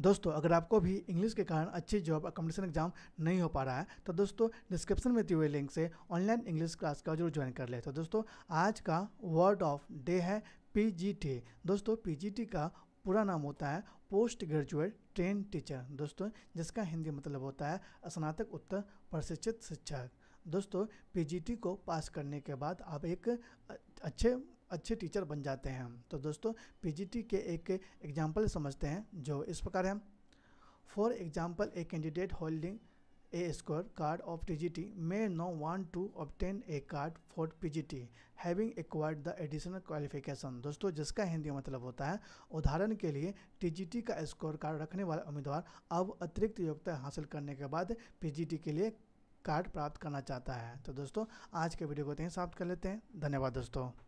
दोस्तों अगर आपको भी इंग्लिश के कारण अच्छी जॉब और कंपटीशन एग्जाम नहीं हो पा रहा है तो दोस्तों डिस्क्रिप्शन में दिए हुए लिंक से ऑनलाइन इंग्लिश क्लास का जरूर ज्वाइन कर ले तो दोस्तों आज का वर्ड ऑफ डे है पीजीटी दोस्तों पीजीटी का पूरा नाम होता है पोस्ट ग्रेजुएट ट्रेन टीचर दोस्तों जिसका हिंदी मतलब होता है स्नातक उत्तर प्रशिक्षित शिक्षक दोस्तों पीजीटी को पास करने के बाद आप एक अच्छे अच्छे टीचर बन जाते हैं हम तो दोस्तों पीजीटी के एक एग्जाम्पल समझते हैं जो इस प्रकार है for example a candidate holding a square card of T may no one to obtain a card for PGT having acquired the additional qualification दोस्तों जिसका हिंदी मतलब होता है उदाहरण के लिए टीजीटी का स्कोर कार्ड रखने वाला उम्मीदवार अब अतिरिक्त योग्यता हासिल करने के बाद पीजीटी के लिए कार्ड प्राप्त करना चाहता है तो दोस्तों आज के वीडियो को यहीं समाप्त कर लेते हैं धन्यवाद दोस्तों